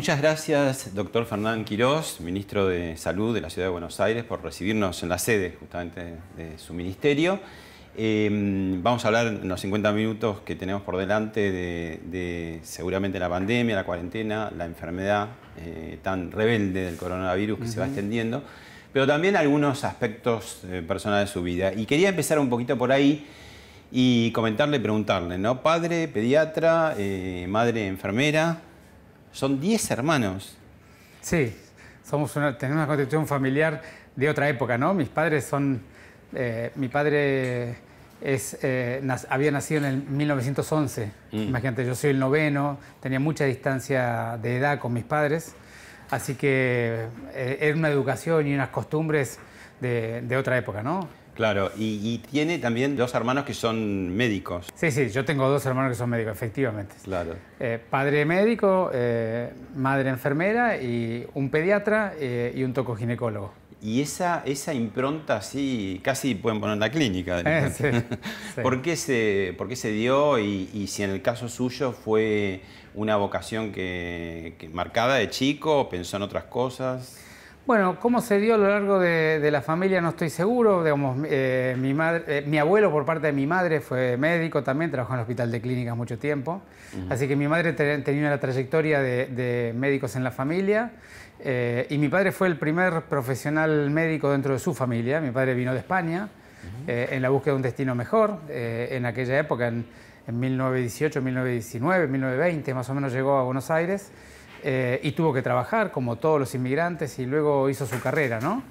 Muchas gracias, doctor Fernán Quirós, ministro de Salud de la Ciudad de Buenos Aires, por recibirnos en la sede justamente de su ministerio. Em, vamos a hablar en los 50 minutos que tenemos por delante de, seguramente la pandemia, la cuarentena, la enfermedad eh, tan rebelde del coronavirus que se va extendiendo, pero también algunos aspectos eh, personales de su vida. Y quería empezar un poquito por ahí y comentarle, preguntarle, ¿no? Padre, pediatra, eh, madre, enfermera, son 10 hermanos. Sí, somos una, tenemos una constitución familiar de otra época, ¿no? Mis padres son... Eh, mi padre es, eh, había nacido en el 1911. Mm. Imagínate, yo soy el noveno, tenía mucha distancia de edad con mis padres, así que eh, era una educación y unas costumbres de, de otra época, ¿no? Claro, y, tiene también dos hermanos que son médicos. Sí, sí, yo tengo dos hermanos que son médicos, efectivamente. Claro. Eh, padre médico, eh, madre enfermera y un pediatra eh, y un toco ginecólogo. Y esa, esa impronta así, casi pueden poner en la clínica. ¿Por, qué se, ¿Por qué se dio y, si en el caso suyo fue una vocación que, marcada de chico, o pensó en otras cosas? Bueno, cómo se dio a lo largo de, la familia no estoy seguro. Eh, eh, mi, abuelo por parte de mi madre fue médico también, trabajó en el hospital de clínicas mucho tiempo. Así que mi madre tenía una trayectoria de, médicos en la familia. Eh, y mi padre fue el primer profesional médico dentro de su familia. Mi padre vino de España en la búsqueda de un destino mejor. en aquella época, en, 1918, 1919, 1920, más o menos llegó a Buenos Aires. Eh, y tuvo que trabajar como todos los inmigrantes y luego hizo su carrera, ¿no?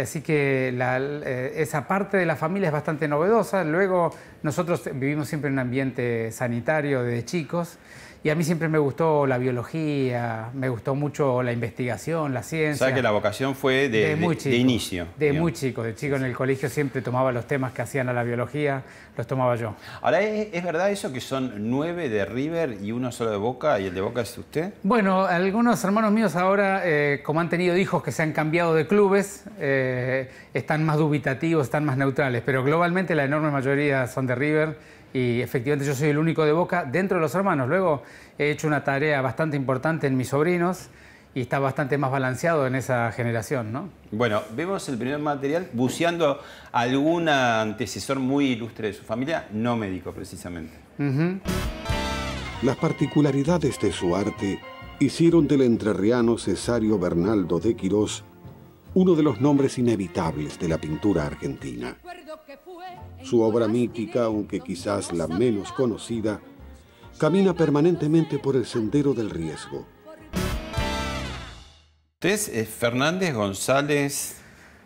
Así que eh, esa parte de la familia es bastante novedosa. Luego nosotros vivimos siempre en un ambiente sanitario desde chicos. Y a mí siempre me gustó la biología, me gustó mucho la investigación, la ciencia. O que la vocación fue de, inicio. De muy chico, de chico en el colegio siempre tomaba los temas que hacían a la biología, los tomaba yo. Ahora, ¿es, verdad eso que son nueve de River y uno solo de Boca y el de Boca es usted? Bueno, algunos hermanos míos ahora, eh, como han tenido hijos que se han cambiado de clubes, eh, están más dubitativos, están más neutrales, pero globalmente la enorme mayoría son de River y efectivamente yo soy el único de Boca dentro de los hermanos. Luego he hecho una tarea bastante importante en mis sobrinos y está bastante más balanceado en esa generación, ¿no? Bueno, vemos el primer material buceando algún antecesor muy ilustre de su familia, no médico precisamente. Las particularidades de su arte hicieron del entrerriano Cesario Bernaldo de Quirós uno de los nombres inevitables de la pintura argentina. Su obra mítica, aunque quizás la menos conocida, camina permanentemente por el sendero del riesgo. Usted es eh, Fernández González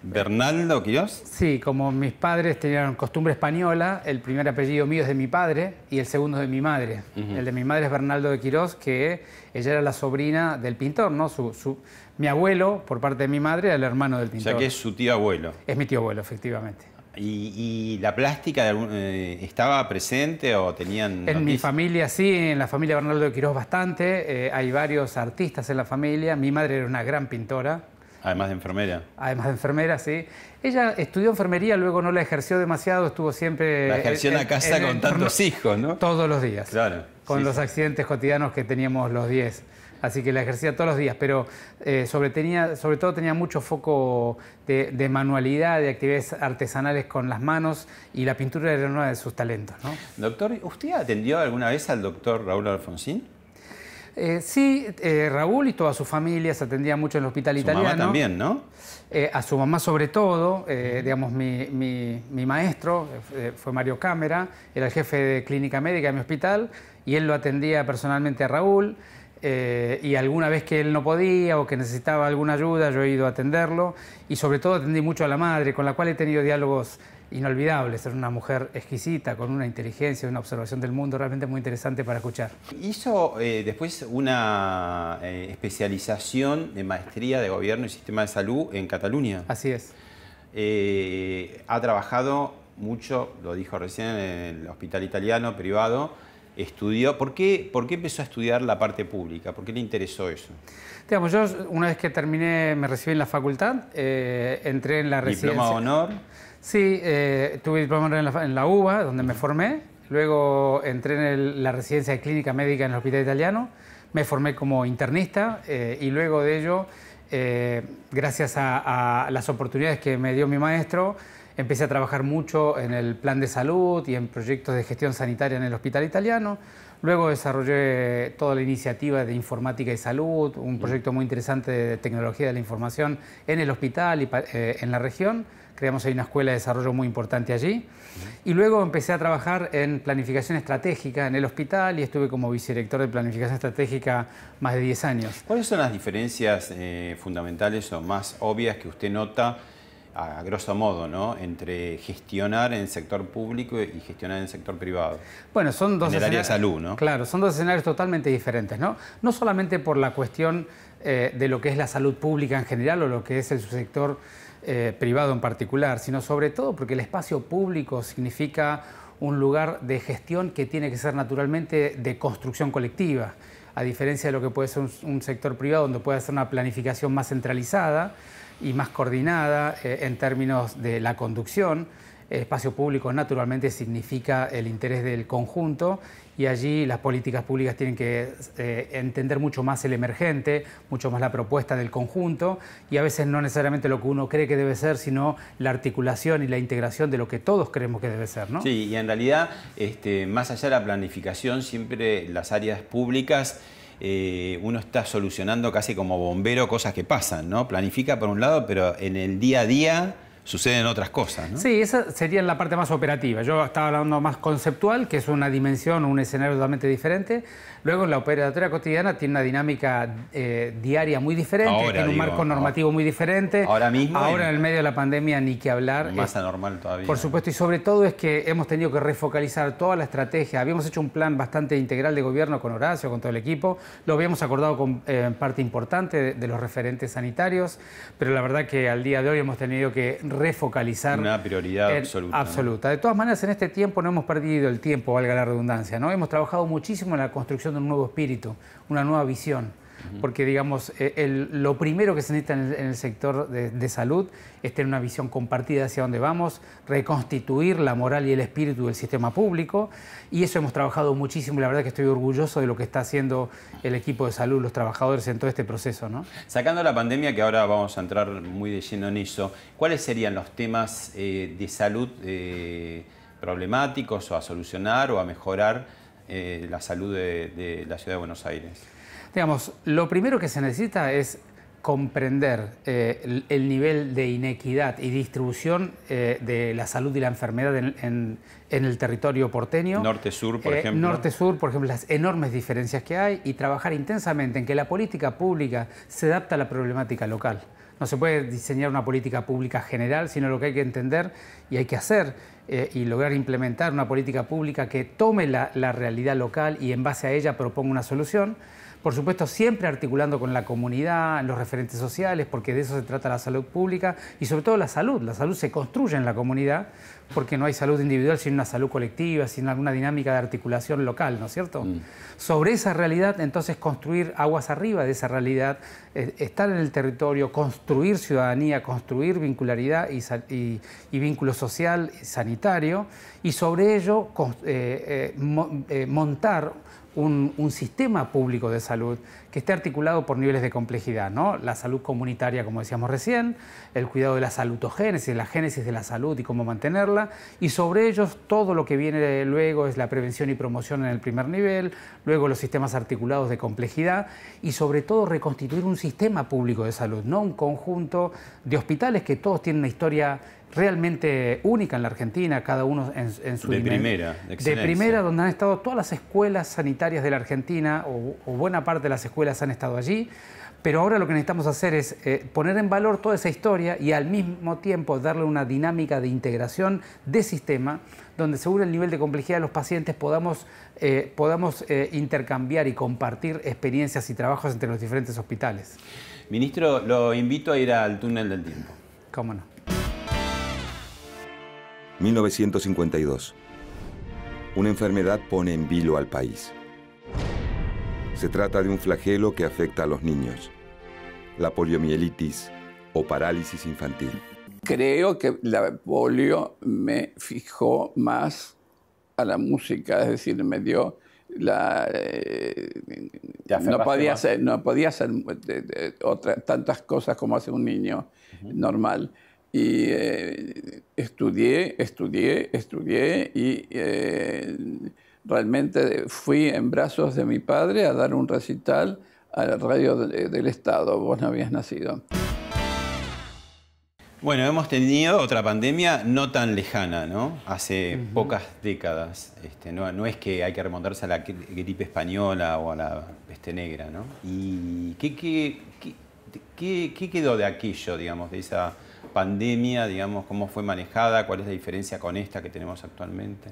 ¿Bernaldo Quirós? Sí, como mis padres tenían costumbre española, el primer apellido mío es de mi padre y el segundo de mi madre. El de mi madre es Bernaldo de Quirós, que ella era la sobrina del pintor, ¿no? Su, mi abuelo, por parte de mi madre, era el hermano del pintor. O sea que es su tío abuelo. Es mi tío abuelo, efectivamente. ¿Y, la plástica eh, estaba presente o tenían.? En mi familia sí, en la familia Bernardo de Quirós bastante. Eh, hay varios artistas en la familia. Mi madre era una gran pintora. Además de enfermera. Además de enfermera, sí. Ella estudió enfermería, luego no la ejerció demasiado, estuvo siempre... La ejerció en, la casa con tantos hijos, ¿no? Todos los días. Claro. Con los accidentes cotidianos que teníamos los 10 así que la ejercía todos los días, pero eh, sobre, tenía, todo tenía mucho foco de, manualidad, de actividades artesanales con las manos y la pintura era uno de sus talentos. ¿no? Doctor, ¿usted atendió alguna vez al doctor Raúl Alfonsín? Eh, sí, eh, Raúl y toda su familia se atendía mucho en el hospital su italiano. Mamá también, ¿no? Eh, a su mamá sobre todo, digamos, mi, mi, maestro fue Mario Cámara, era el jefe de clínica médica de mi hospital y él lo atendía personalmente a Raúl. y alguna vez que él no podía o que necesitaba alguna ayuda, yo he ido a atenderlo y sobre todo atendí mucho a la madre, con la cual he tenido diálogos inolvidable, ser una mujer exquisita, con una inteligencia, una observación del mundo realmente muy interesante para escuchar. Hizo eh, después una eh, especialización de maestría de gobierno y sistema de salud en Cataluña. Así es. Eh, ha trabajado mucho, lo dijo recién, en el hospital italiano privado. Estudió, ¿por qué, ¿por qué empezó a estudiar la parte pública? ¿Por qué le interesó eso? Digamos, yo una vez que terminé, me recibí en la facultad, entré en la residencia. ¿Diploma de honor? Sí, eh, tuve diploma en la, en UBA, donde me formé. Luego entré en la residencia de clínica médica en el Hospital Italiano. Me formé como internista eh, y luego de ello, eh, gracias a las oportunidades que me dio mi maestro, empecé a trabajar mucho en el plan de salud y en proyectos de gestión sanitaria en el Hospital Italiano. Luego desarrollé toda la iniciativa de informática y salud, un proyecto muy interesante de tecnología de la información en el hospital y en la región creamos ahí una escuela de desarrollo muy importante allí. Y luego empecé a trabajar en planificación estratégica en el hospital y estuve como vicedirector de planificación estratégica más de 10 años. ¿Cuáles son las diferencias eh, fundamentales o más obvias que usted nota? a grosso modo, ¿no? entre gestionar en el sector público y gestionar en el sector privado. Bueno, son dos en Claro, son dos escenarios totalmente diferentes, ¿no? No solamente por la cuestión eh, de lo que es la salud pública en general o lo que es el sector eh, privado en particular, sino sobre todo porque el espacio público significa un lugar de gestión que tiene que ser naturalmente de construcción colectiva, a diferencia de lo que puede ser un, un sector privado donde puede ser una planificación más centralizada y más coordinada eh, en términos de la conducción. espacio público naturalmente significa el interés del conjunto y allí las políticas públicas tienen que eh, entender mucho más el emergente, mucho más la propuesta del conjunto y a veces no necesariamente lo que uno cree que debe ser, sino la articulación y la integración de lo que todos creemos que debe ser. ¿no? Sí, y en realidad, este, más allá de la planificación, siempre las áreas públicas... Eh, uno está solucionando casi como bombero cosas que pasan, ¿no? Planifica por un lado, pero en el día a día suceden otras cosas. ¿no? Sí, esa sería la parte más operativa. Yo estaba hablando más conceptual, que es una dimensión, un escenario totalmente diferente. Luego, la operatoria cotidiana tiene una dinámica eh, diaria muy diferente, tiene un marco normativo muy diferente. Ahora mismo. Ahora, en el medio de la pandemia, ni que hablar. Más anormal todavía. Por supuesto, y sobre todo es que hemos tenido que refocalizar toda la estrategia. Habíamos hecho un plan bastante integral de gobierno con Horacio, con todo el equipo. Lo habíamos acordado con eh, parte importante de los referentes sanitarios, pero la verdad que al día de hoy hemos tenido que refocalizar. Una prioridad absoluta. De todas maneras, en este tiempo no hemos perdido el tiempo, valga la redundancia, ¿no? Hemos trabajado muchísimo en la construcción de un nuevo espíritu, una nueva visión porque digamos, e, lo primero que se necesita en el, sector de, salud es tener una visión compartida hacia dónde vamos, reconstituir la moral y el espíritu del sistema público, y eso hemos trabajado muchísimo, la verdad que estoy orgulloso de lo que está haciendo el equipo de salud, los trabajadores en todo este proceso. Sacando la pandemia, que ahora vamos a entrar muy de lleno en eso, ¿cuáles serían los temas eh, de salud eh, problemáticos o a solucionar o a mejorar? Eh, la salud de, la ciudad de Buenos Aires? Digamos, lo primero que se necesita es comprender eh, el, nivel de inequidad y distribución eh, de la salud y la enfermedad en, el territorio porteño. Norte-sur, por eh, ejemplo. Norte-sur, por ejemplo, las enormes diferencias que hay y trabajar intensamente en que la política pública se adapta a la problemática local. No se puede diseñar una política pública general, sino lo que hay que entender y hay que hacer y lograr implementar una política pública que tome la, la, realidad local y en base a ella proponga una solución. Por supuesto, siempre articulando con la comunidad, los referentes sociales, porque de eso se trata la salud pública y sobre todo la salud. La salud se construye en la comunidad porque no hay salud individual sin una salud colectiva, sin alguna dinámica de articulación local, ¿no es cierto? Mm. Sobre esa realidad, entonces construir aguas arriba de esa realidad, eh, estar en el territorio, construir ciudadanía, construir vincularidad y, vínculo social, y sanitario, y sobre ello eh, eh, montar un, sistema público de salud que esté articulado por niveles de complejidad, ¿no? La salud comunitaria, como decíamos recién, el cuidado de la salutogénesis, la génesis de la salud y cómo mantenerla, y sobre ellos todo lo que viene luego es la prevención y promoción en el primer nivel, luego los sistemas articulados de complejidad y sobre todo reconstituir un sistema público de salud, no un conjunto de hospitales que todos tienen una historia realmente única en la Argentina, cada uno en, su... De primera, de, de primera, donde han estado todas las escuelas sanitarias de la Argentina o, o buena parte de las escuelas han estado allí, pero ahora lo que necesitamos hacer es eh, poner en valor toda esa historia y al mismo tiempo darle una dinámica de integración de sistema, donde según el nivel de complejidad de los pacientes podamos, eh, eh, intercambiar y compartir experiencias y trabajos entre los diferentes hospitales. Ministro, lo invito a ir al túnel del tiempo. Cómo no. 1952. Una enfermedad pone en vilo al país. Se trata de un flagelo que afecta a los niños, la poliomielitis o parálisis infantil. Creo que la polio me fijó más a la música, es decir, me dio la eh, no podía hacer no podía tantas cosas como hace un niño normal y eh, estudié estudié estudié y eh, realmente fui en brazos de mi padre a dar un recital a la radio del Estado. Vos no habías nacido. Bueno, hemos tenido otra pandemia no tan lejana, ¿no? Hace pocas décadas. Este, no, es que hay que remontarse a la gripe española o a la peste negra, ¿no? ¿Y qué, qué quedó de aquello, digamos, de esa pandemia, digamos, cómo fue manejada, cuál es la diferencia con esta que tenemos actualmente?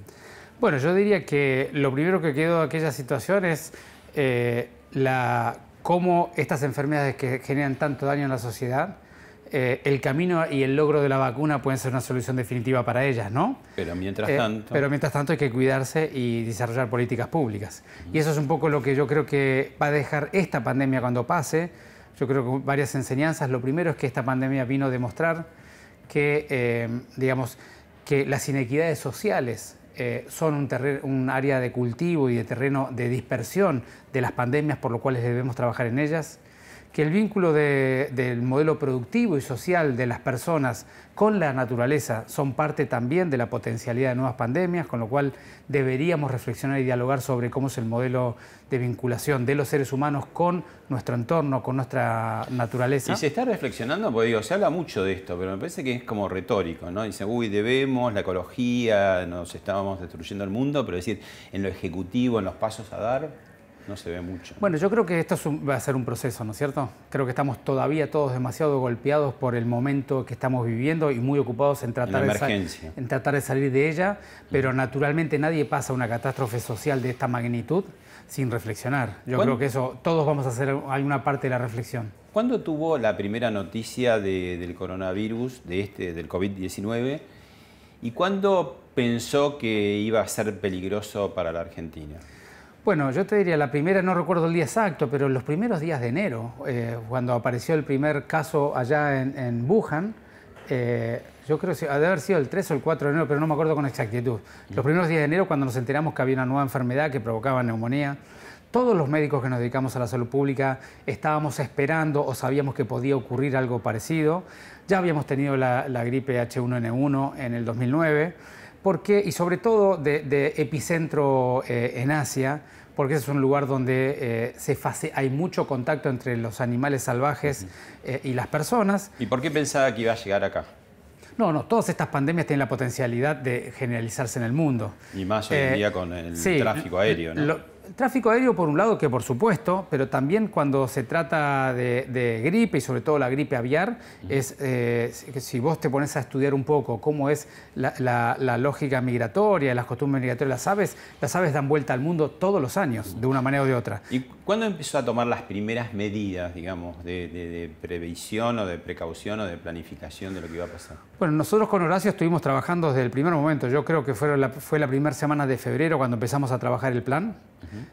Bueno, yo diría que lo primero que quedó de aquella situación es eh, la, cómo estas enfermedades que generan tanto daño en la sociedad, eh, el camino y el logro de la vacuna pueden ser una solución definitiva para ellas, ¿no? Pero mientras eh, tanto... pero mientras tanto hay que cuidarse y desarrollar políticas públicas. Y eso es un poco lo que yo creo que va a dejar esta pandemia cuando pase. Yo creo que varias enseñanzas. Lo primero es que esta pandemia vino a demostrar que, digamos, que las inequidades sociales eh, son un, un área de cultivo y de terreno de dispersión de las pandemias, por lo cual debemos trabajar en ellas? que el vínculo del modelo productivo y social de las personas con la naturaleza son parte también de la potencialidad de nuevas pandemias, con lo cual deberíamos reflexionar y dialogar sobre cómo es el modelo de vinculación de los seres humanos con nuestro entorno, con nuestra naturaleza. Y se está reflexionando, porque digo, se habla mucho de esto, pero me parece que es como retórico, ¿no? Dice, uy, debemos, la ecología, nos estábamos destruyendo el mundo, pero es decir, en lo ejecutivo, en los pasos a dar, no se ve mucho. Bueno, yo creo que esto va a ser un proceso, ¿no es cierto? Creo que estamos todavía todos demasiado golpeados por el momento que estamos viviendo y muy ocupados en tratar, de, en tratar de salir de ella, pero mm. naturalmente nadie pasa una catástrofe social de esta magnitud sin reflexionar. Yo creo que eso, todos vamos a hacer alguna parte de la reflexión. ¿Cuándo tuvo la primera noticia del coronavirus, de este, del COVID-19? ¿Y cuándo pensó que iba a ser peligroso para la Argentina? Bueno, yo te diría, la primera, no recuerdo el día exacto, pero los primeros días de enero, eh, cuando apareció el primer caso allá en, Wuhan, eh, yo creo que ha haber sido el 3 o el 4 de enero, pero no me acuerdo con exactitud. Los primeros días de enero, cuando nos enteramos que había una nueva enfermedad que provocaba neumonía, todos los médicos que nos dedicamos a la salud pública estábamos esperando o sabíamos que podía ocurrir algo parecido. Ya habíamos tenido la gripe H1N1 en el 2009 porque, y sobre todo de, epicentro eh, en Asia, porque ese es un lugar donde eh, hay mucho contacto entre los animales salvajes eh, y las personas. ¿Y por qué pensaba que iba a llegar acá? No, no, todas estas pandemias tienen la potencialidad de generalizarse en el mundo. Y más hoy en día con el tráfico aéreo, ¿no? tráfico aéreo por un lado, que por supuesto, pero también cuando se trata de, gripe y sobre todo la gripe aviar, es eh, si vos te pones a estudiar un poco cómo es la, lógica migratoria, las costumbres migratorias las aves, las aves dan vuelta al mundo todos los años, de una manera o de otra. ¿Cuándo empezó a tomar las primeras medidas, digamos, de, previsión o de precaución o de planificación de lo que iba a pasar? Bueno, nosotros con Horacio estuvimos trabajando desde el primer momento. Yo creo que fue la, primera semana de febrero cuando empezamos a trabajar el plan.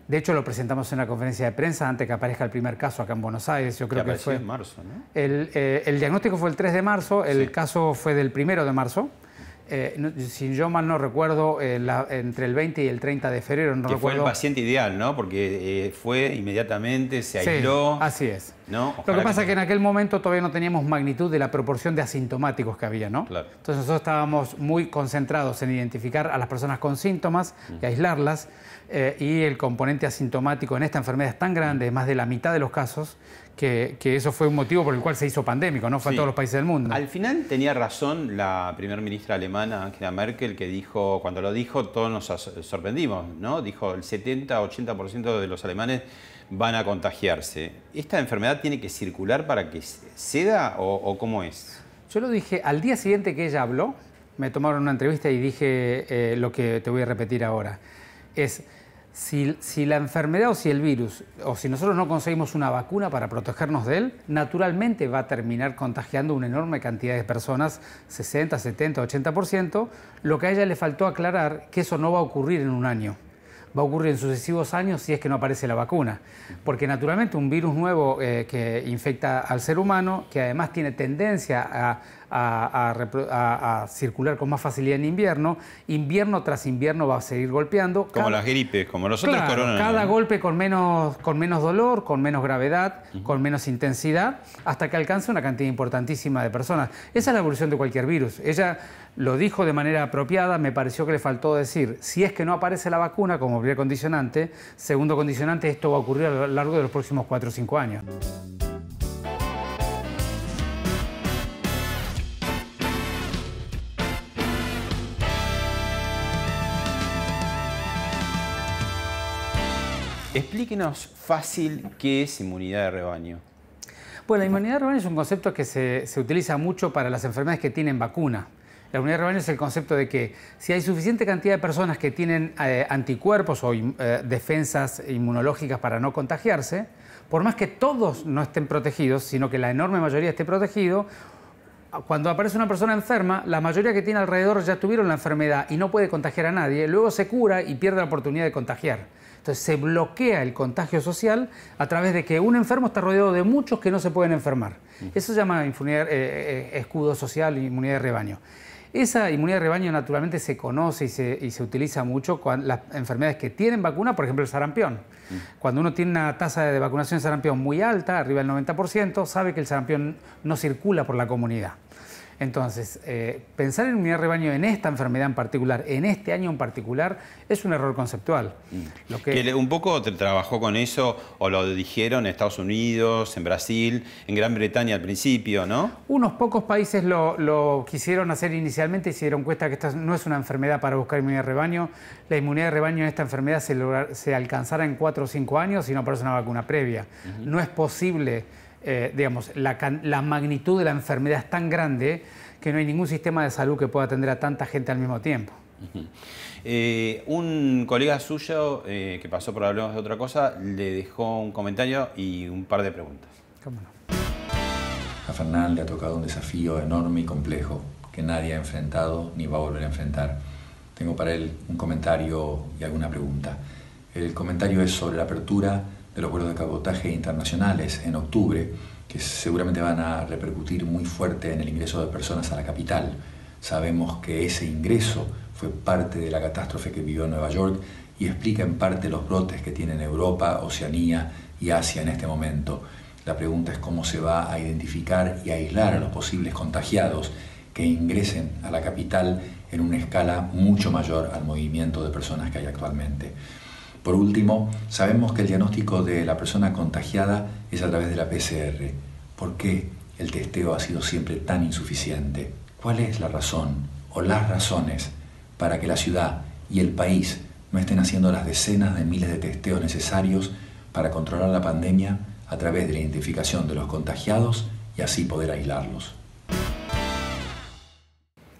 De hecho, lo presentamos en la conferencia de prensa antes que aparezca el primer caso acá en Buenos Aires. Yo creo que, fue. en marzo, El, eh, el, diagnóstico fue el 3 de marzo, el caso fue del primero de marzo. Eh, si yo mal no recuerdo, eh, entre el 20 y el 30 de febrero. No que fue el paciente ideal, ¿no? Porque eh, fue inmediatamente, se aisló. así es. ¿no? Lo que pasa es que en aquel momento todavía no teníamos magnitud de la proporción de asintomáticos que había, ¿no? Entonces nosotros estábamos muy concentrados en identificar a las personas con síntomas y aislarlas. y el componente asintomático en esta enfermedad es tan grande, es más de la mitad de los casos, que, eso fue un motivo por el cual se hizo pandémico, ¿no? Fue en todos los países del mundo. Al final tenía razón la primer ministra alemana Angela Merkel, que dijo, cuando lo dijo, todos nos sorprendimos, ¿no? Dijo el 70-80% de los alemanes van a contagiarse. ¿Esta enfermedad tiene que circular para que ceda o, cómo es? Yo lo dije al día siguiente que ella habló, me tomaron una entrevista y dije eh, lo que te voy a repetir ahora. Es si, la enfermedad o si el virus, o si nosotros no conseguimos una vacuna para protegernos de él, naturalmente va a terminar contagiando una enorme cantidad de personas, 60, 70, 80%, lo que a ella le faltó aclarar que eso no va a ocurrir en un año va a ocurrir en sucesivos años si es que no aparece la vacuna. Porque naturalmente un virus nuevo eh, que infecta al ser humano, que además tiene tendencia a, a, circular con más facilidad en invierno. Invierno tras invierno va a seguir golpeando. Como las gripes, como los claro, Cada golpe con menos, con menos dolor, con menos gravedad, con menos intensidad, hasta que alcance una cantidad importantísima de personas. Esa es la evolución de cualquier virus. Ella lo dijo de manera apropiada, me pareció que le faltó decir, si es que no aparece la vacuna como primer condicionante, segundo condicionante, esto va a ocurrir a lo largo de los próximos 4 o 5 años. Explíquenos fácil qué es inmunidad de rebaño. Bueno, la inmunidad de rebaño es un concepto que se, utiliza mucho para las enfermedades que tienen vacuna. La inmunidad de rebaño es el concepto de que si hay suficiente cantidad de personas que tienen eh, anticuerpos o eh, defensas inmunológicas para no contagiarse, por más que todos no estén protegidos, sino que la enorme mayoría esté protegido, cuando aparece una persona enferma, la mayoría que tiene alrededor ya tuvieron la enfermedad y no puede contagiar a nadie, luego se cura y pierde la oportunidad de contagiar. Entonces se bloquea el contagio social a través de que un enfermo está rodeado de muchos que no se pueden enfermar. Eso se llama eh, eh, escudo social, inmunidad de rebaño. Esa inmunidad de rebaño naturalmente se conoce y se, utiliza mucho con las enfermedades que tienen vacuna, por ejemplo el sarampión. Cuando uno tiene una tasa de vacunación de sarampión muy alta, arriba del 90%, sabe que el sarampión no circula por la comunidad. Entonces, eh, pensar en de rebaño en esta enfermedad en particular, en este año en particular, es un error conceptual. Mm. Lo que... un poco trabajó con eso o lo dijeron en Estados Unidos, en Brasil, en Gran Bretaña al principio, ¿no? Unos pocos países lo, quisieron hacer inicialmente y se dieron cuenta que esta no es una enfermedad para buscar inmunidad de rebaño. La inmunidad de rebaño en esta enfermedad se, alcanzará en cuatro o cinco años si no aparece una vacuna previa. No es posible. Eh, digamos, la magnitud de la enfermedad es tan grande que no hay ningún sistema de salud que pueda atender a tanta gente al mismo tiempo. Eh, un colega suyo eh, que pasó por hablarnos de otra cosa le dejó un comentario y un par de preguntas. ¿Cómo no? A Fernán le ha tocado un desafío enorme y complejo que nadie ha enfrentado ni va a volver a enfrentar. Tengo para él un comentario y alguna pregunta. El comentario es sobre la apertura de los vuelos de cabotaje internacionales en octubre que seguramente van a repercutir muy fuerte en el ingreso de personas a la capital. Sabemos que ese ingreso fue parte de la catástrofe que vivió Nueva York y explica en parte los brotes que tienen Europa, Oceanía y Asia en este momento. La pregunta es cómo se va a identificar y aislar a los posibles contagiados que ingresen a la capital en una escala mucho mayor al movimiento de personas que hay actualmente. Por último, sabemos que el diagnóstico de la persona contagiada es a través de la PCR. ¿Por qué el testeo ha sido siempre tan insuficiente? ¿Cuál es la razón o las razones para que la ciudad y el país no estén haciendo las decenas de miles de testeos necesarios para controlar la pandemia a través de la identificación de los contagiados y así poder aislarlos?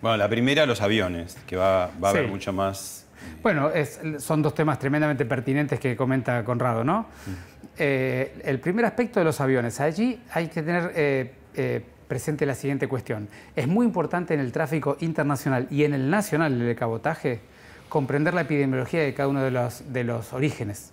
Bueno, la primera, los aviones, que va, a haber mucho más bueno, son dos temas tremendamente pertinentes que comenta Conrado, ¿no? Mm. Eh, el primer aspecto de los aviones, allí hay que tener eh, eh, presente la siguiente cuestión. Es muy importante en el tráfico internacional y en el nacional el cabotaje comprender la epidemiología de cada uno de los, orígenes.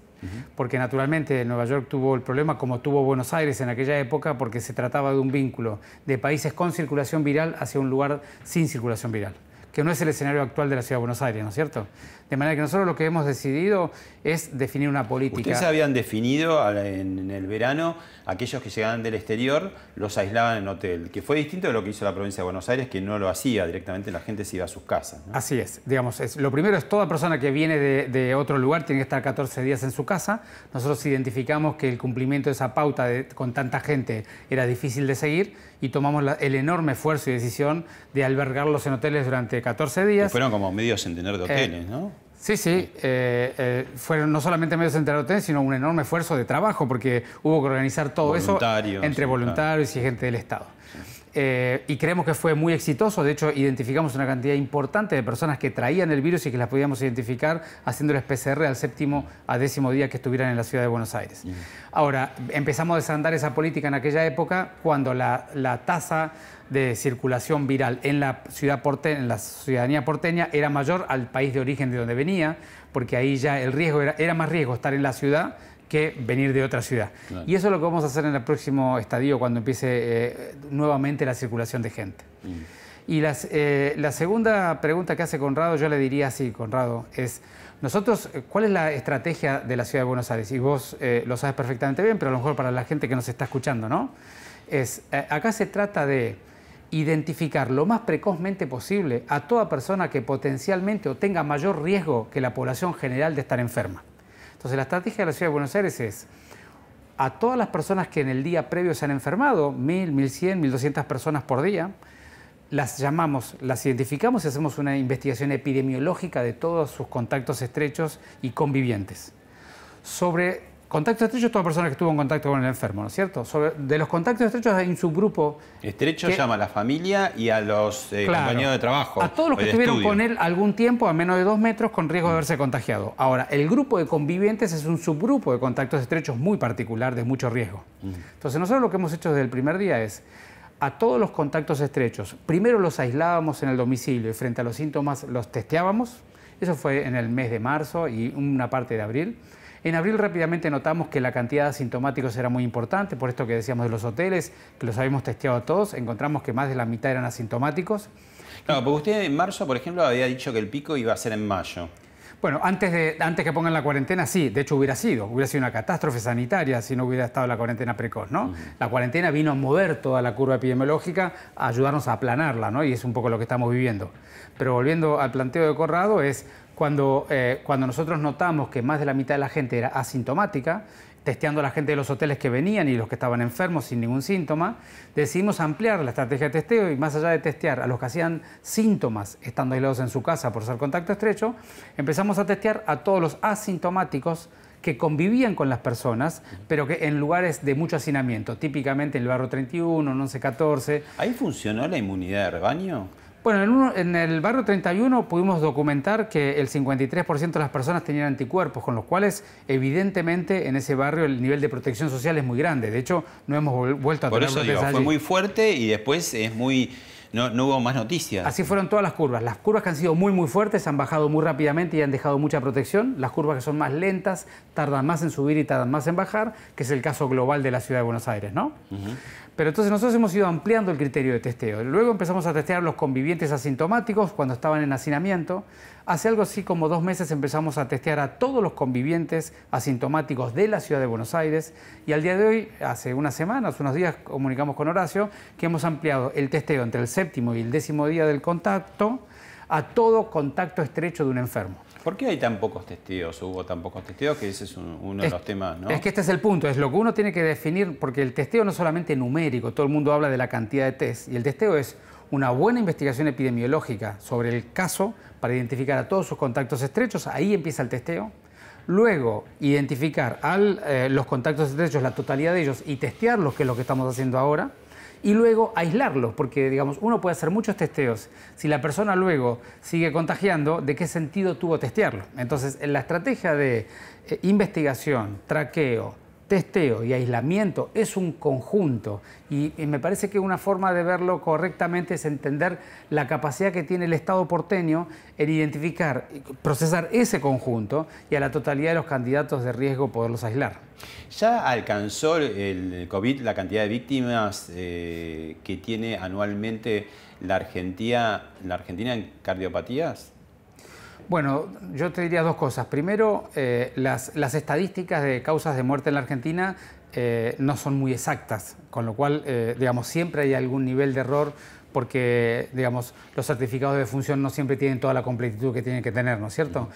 Porque naturalmente Nueva York tuvo el problema como tuvo Buenos Aires en aquella época porque se trataba de un vínculo de países con circulación viral hacia un lugar sin circulación viral que no es el escenario actual de la Ciudad de Buenos Aires, ¿no es cierto? De manera que nosotros lo que hemos decidido es definir una política. se habían definido en el verano aquellos que llegaban del exterior los aislaban en hotel, que fue distinto de lo que hizo la provincia de Buenos Aires, que no lo hacía directamente, la gente se iba a sus casas. Así es, digamos, lo primero es toda persona que viene de, otro lugar tiene que estar 14 días en su casa. Nosotros identificamos que el cumplimiento de esa pauta con tanta gente era difícil de seguir y tomamos el enorme esfuerzo y decisión de albergarlos en hoteles durante 14 días. fueron como medio centenar de eh, hoteles, ¿no? Sí, sí, eh, eh, fueron no solamente medio centenar de hoteles, sino un enorme esfuerzo de trabajo, porque hubo que organizar todo eso entre voluntarios y gente del Estado. Eh, y creemos que fue muy exitoso. De hecho, identificamos una cantidad importante de personas que traían el virus y que las podíamos identificar haciéndoles PCR al séptimo a décimo día que estuvieran en la ciudad de Buenos Aires. Ahora, empezamos a desandar esa política en aquella época cuando la, tasa de circulación viral en la ciudad porteña, en la ciudadanía porteña era mayor al país de origen de donde venía, porque ahí ya el riesgo era más riesgo estar en la ciudad que venir de otra ciudad. Y eso es lo que vamos a hacer en el próximo estadio cuando empiece eh, nuevamente la circulación de gente. Mm. Y las, eh, la segunda pregunta que hace Conrado, yo le diría así, Conrado, es, nosotros, eh, ¿cuál es la estrategia de la ciudad de Buenos Aires? Y vos lo sabes perfectamente bien, pero a lo mejor para la gente que nos está escuchando, ¿no? Es, acá se trata de identificar lo más precozmente posible a toda persona que potencialmente o tenga mayor riesgo que la población general de estar enferma. Entonces, la estrategia de la Ciudad de Buenos Aires es a todas las personas que en el día previo se han enfermado, 1.000, 1.100, 1.200 personas por día, las llamamos, las identificamos y hacemos una investigación epidemiológica de todos sus contactos estrechos y convivientes. Sobre Contacto estrecho es toda persona que estuvo en contacto con el enfermo, ¿no es cierto? de los contactos estrechos hay un subgrupo. Estrecho llama a la familia y a los eh, compañeros de trabajo. A todos los que estuvieron con él algún tiempo a menos de dos metros con riesgo de haberse contagiado. Ahora, el grupo de convivientes es un subgrupo de contactos estrechos muy particular, de mucho riesgo. Mm. Entonces, nosotros lo que hemos hecho desde el primer día es a todos los contactos estrechos. Primero los aislábamos en el domicilio y frente a los síntomas los testeábamos. Eso fue en el mes de marzo y una parte de abril. En abril rápidamente notamos que la cantidad de asintomáticos era muy importante, por esto que decíamos de los hoteles, que los habíamos testeado todos, encontramos que más de la mitad eran asintomáticos. Claro, porque usted en marzo, por ejemplo, había dicho que el pico iba a ser en mayo. Bueno, antes, de, antes que pongan la cuarentena, sí, de hecho hubiera sido, hubiera sido una catástrofe sanitaria si no hubiera estado la cuarentena precoz, ¿no? La cuarentena vino a mover toda la curva epidemiológica, a ayudarnos a aplanarla, ¿no? Y es un poco lo que estamos viviendo. Pero volviendo al planteo de Corrado, es cuando, eh, cuando nosotros notamos que más de la mitad de la gente era asintomática, testeando a la gente de los hoteles que venían y los que estaban enfermos sin ningún síntoma, decidimos ampliar la estrategia de testeo y más allá de testear a los que hacían síntomas estando aislados en su casa por ser contacto estrecho, empezamos a testear a todos los asintomáticos que convivían con las personas, pero que en lugares de mucho hacinamiento, típicamente en el barrio 31, 11 11-14. ¿Ahí funcionó la inmunidad de rebaño? Bueno, en, el barrio 31 pudimos documentar que el 53% de las personas tenían anticuerpos, con los cuales evidentemente en ese barrio el nivel de protección social es muy grande. De hecho, no hemos vuelto a Por eso fue muy fuerte y después es muy... No, hubo más noticias. Así fueron todas las curvas. Las curvas que han sido muy, muy fuertes han bajado muy rápidamente y han dejado mucha protección. Las curvas que son más lentas tardan más en subir y tardan más en bajar, que es el caso global de la ciudad de Buenos Aires, ¿no? Pero entonces nosotros hemos ido ampliando el criterio de testeo. Luego empezamos a testear los convivientes asintomáticos cuando estaban en hacinamiento. Hace algo así como dos meses empezamos a testear a todos los convivientes asintomáticos de la ciudad de Buenos Aires y al día de hoy, hace unas semanas, unos días, comunicamos con Horacio que hemos ampliado el testeo entre el séptimo y el décimo día del contacto a todo contacto estrecho de un enfermo. ¿Por qué hay tan pocos testigos? Hubo tan pocos testigos que ese es uno de los temas, ¿no? Es que este es el punto, es lo que uno tiene que definir, porque el testeo no es solamente numérico, todo el mundo habla de la cantidad de test, y el testeo es una buena investigación epidemiológica sobre el caso para identificar a todos sus contactos estrechos, ahí empieza el testeo. Luego, identificar a eh, los contactos estrechos, la totalidad de ellos, y testearlos, que es lo que estamos haciendo ahora y luego aislarlos, porque digamos, uno puede hacer muchos testeos. Si la persona luego sigue contagiando, ¿de qué sentido tuvo testearlo? Entonces, en la estrategia de eh, investigación, traqueo, testeo y aislamiento es un conjunto y, eh, me parece que una forma de verlo correctamente es entender la capacidad que tiene el Estado porteño en identificar, procesar ese conjunto y a la totalidad de los candidatos de riesgo poderlos aislar. ¿Ya alcanzó el COVID la cantidad de víctimas eh, que tiene anualmente la Argentina en cardiopatías? Bueno, yo te diría dos cosas. Primero, eh, las, estadísticas de causas de muerte en la Argentina eh, no son muy exactas, con lo cual, eh, digamos, siempre hay algún nivel de error porque, digamos, los certificados de función no siempre tienen toda la completitud que tienen que tener, ¿no es cierto?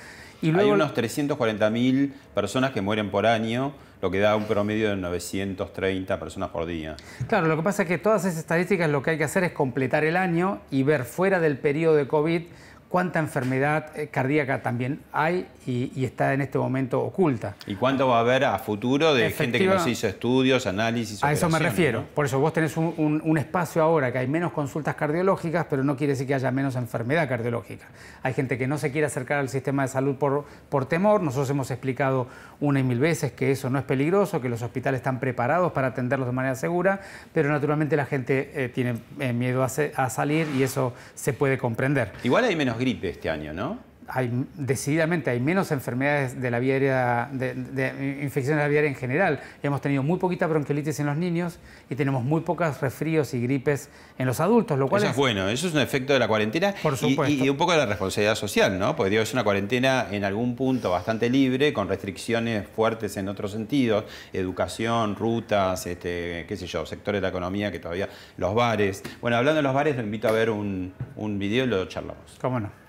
Hay unos 340.000 personas que mueren por año, lo que da un promedio de 930 personas por día. Claro, lo que pasa es que todas esas estadísticas lo que hay que hacer es completar el año y ver fuera del periodo de COVID cuánta enfermedad eh, cardíaca también hay y, está en este momento oculta. ¿Y cuánto va a haber a futuro de gente que nos hizo estudios, análisis? A eso me refiero. Por eso vos tenés un, espacio ahora que hay menos consultas cardiológicas, pero no quiere decir que haya menos enfermedad cardiológica. Hay gente que no se quiere acercar al sistema de salud por, por temor. Nosotros hemos explicado una y mil veces que eso no es peligroso, que los hospitales están preparados para atenderlos de manera segura, pero naturalmente la gente eh, tiene eh, miedo a salir y eso se puede comprender. Igual hay menos gripe este año, ¿no? decididamente hay menos enfermedades de la vía aérea, de, infecciones de la vía aérea en general. Hemos tenido muy poquita bronquiolitis en los niños y tenemos muy pocos resfríos y gripes en los adultos, lo cual eso es, bueno, eso es un efecto de la cuarentena Y, un poco de la responsabilidad social, ¿no? Porque digo, es una cuarentena en algún punto bastante libre, con restricciones fuertes en otros sentidos, educación, rutas, este, qué sé yo, sectores de la economía que todavía, los bares. Bueno, hablando de los bares, Te invito a ver un, un video y lo charlamos. ¿Cómo no?